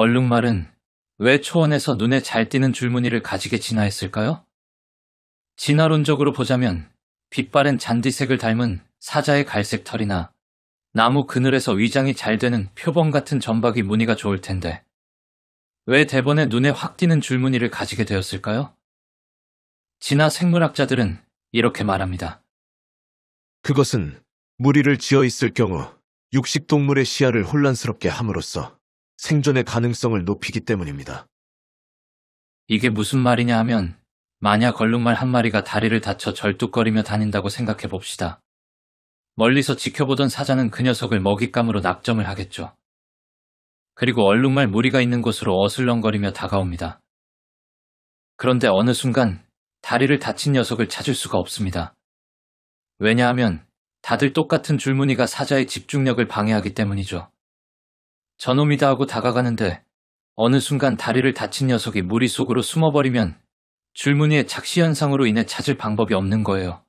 얼룩말은 왜 초원에서 눈에 잘 띄는 줄무늬를 가지게 진화했을까요? 진화론적으로 보자면 빛바랜 잔디색을 닮은 사자의 갈색 털이나 나무 그늘에서 위장이 잘 되는 표범 같은 점박이 무늬가 좋을 텐데 왜 대번에 눈에 확 띄는 줄무늬를 가지게 되었을까요? 진화 생물학자들은 이렇게 말합니다. 그것은 무리를 지어 있을 경우 육식동물의 시야를 혼란스럽게 함으로써 생존의 가능성을 높이기 때문입니다. 이게 무슨 말이냐 하면 만약 얼룩말 한 마리가 다리를 다쳐 절뚝거리며 다닌다고 생각해 봅시다. 멀리서 지켜보던 사자는 그 녀석을 먹잇감으로 낙점을 하겠죠. 그리고 얼룩말 무리가 있는 곳으로 어슬렁거리며 다가옵니다. 그런데 어느 순간 다리를 다친 녀석을 찾을 수가 없습니다. 왜냐하면 다들 똑같은 줄무늬가 사자의 집중력을 방해하기 때문이죠. 저놈이다 하고 다가가는데 어느 순간 다리를 다친 녀석이 무리 속으로 숨어버리면 줄무늬의 착시현상으로 인해 찾을 방법이 없는 거예요.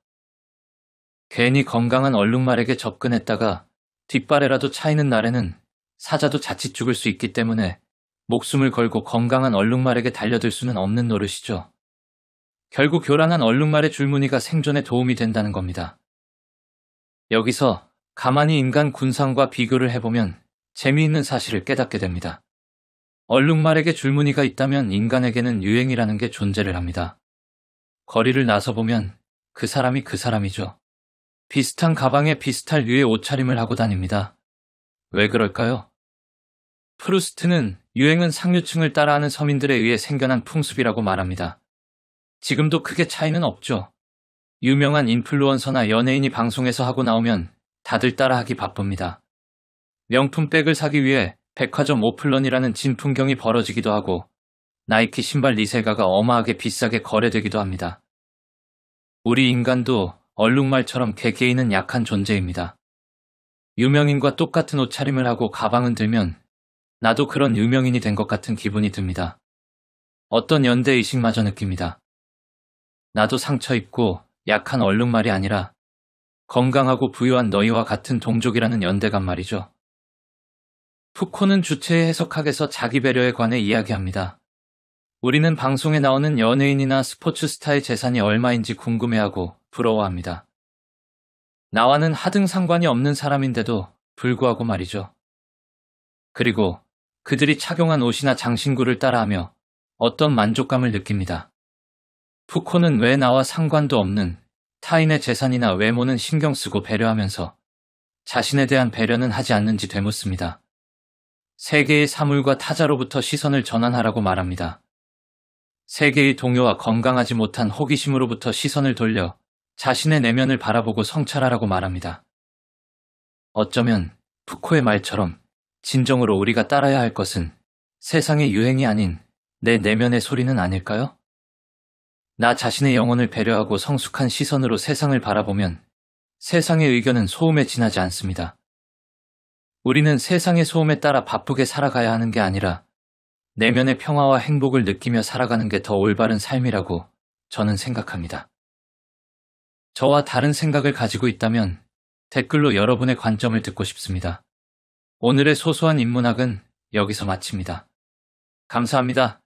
괜히 건강한 얼룩말에게 접근했다가 뒷발에라도 차이는 날에는 사자도 자칫 죽을 수 있기 때문에 목숨을 걸고 건강한 얼룩말에게 달려들 수는 없는 노릇이죠. 결국 교란한 얼룩말의 줄무늬가 생존에 도움이 된다는 겁니다. 여기서 가만히 인간 군상과 비교를 해보면 재미있는 사실을 깨닫게 됩니다. 얼룩말에게 줄무늬가 있다면 인간에게는 유행이라는 게 존재를 합니다. 거리를 나서 보면 그 사람이 그 사람이죠. 비슷한 가방에 비슷한 류의 옷차림을 하고 다닙니다. 왜 그럴까요? 프루스트는 유행은 상류층을 따라하는 서민들에 의해 생겨난 풍습이라고 말합니다. 지금도 크게 차이는 없죠. 유명한 인플루언서나 연예인이 방송에서 하고 나오면 다들 따라하기 바쁩니다. 명품백을 사기 위해 백화점 오플런이라는 진풍경이 벌어지기도 하고 나이키 신발 리세가가 어마하게 비싸게 거래되기도 합니다. 우리 인간도 얼룩말처럼 개개인은 약한 존재입니다. 유명인과 똑같은 옷차림을 하고 가방은 들면 나도 그런 유명인이 된 것 같은 기분이 듭니다. 어떤 연대의식마저 느낍니다. 나도 상처 입고 약한 얼룩말이 아니라 건강하고 부유한 너희와 같은 동족이라는 연대감 말이죠. 푸코는 주체의 해석학에서 자기 배려에 관해 이야기합니다. 우리는 방송에 나오는 연예인이나 스포츠 스타의 재산이 얼마인지 궁금해하고 부러워합니다. 나와는 하등 상관이 없는 사람인데도 불구하고 말이죠. 그리고 그들이 착용한 옷이나 장신구를 따라하며 어떤 만족감을 느낍니다. 푸코는 왜 나와 상관도 없는 타인의 재산이나 외모는 신경 쓰고 배려하면서 자신에 대한 배려는 하지 않는지 되묻습니다. 세계의 사물과 타자로부터 시선을 전환하라고 말합니다. 세계의 동요와 건강하지 못한 호기심으로부터 시선을 돌려 자신의 내면을 바라보고 성찰하라고 말합니다. 어쩌면 푸코의 말처럼 진정으로 우리가 따라야 할 것은 세상의 유행이 아닌 내 내면의 소리는 아닐까요? 나 자신의 영혼을 배려하고 성숙한 시선으로 세상을 바라보면 세상의 의견은 소음에 지나지 않습니다. 우리는 세상의 소음에 따라 바쁘게 살아가야 하는 게 아니라 내면의 평화와 행복을 느끼며 살아가는 게 더 올바른 삶이라고 저는 생각합니다. 저와 다른 생각을 가지고 있다면 댓글로 여러분의 관점을 듣고 싶습니다. 오늘의 소소한 인문학은 여기서 마칩니다. 감사합니다.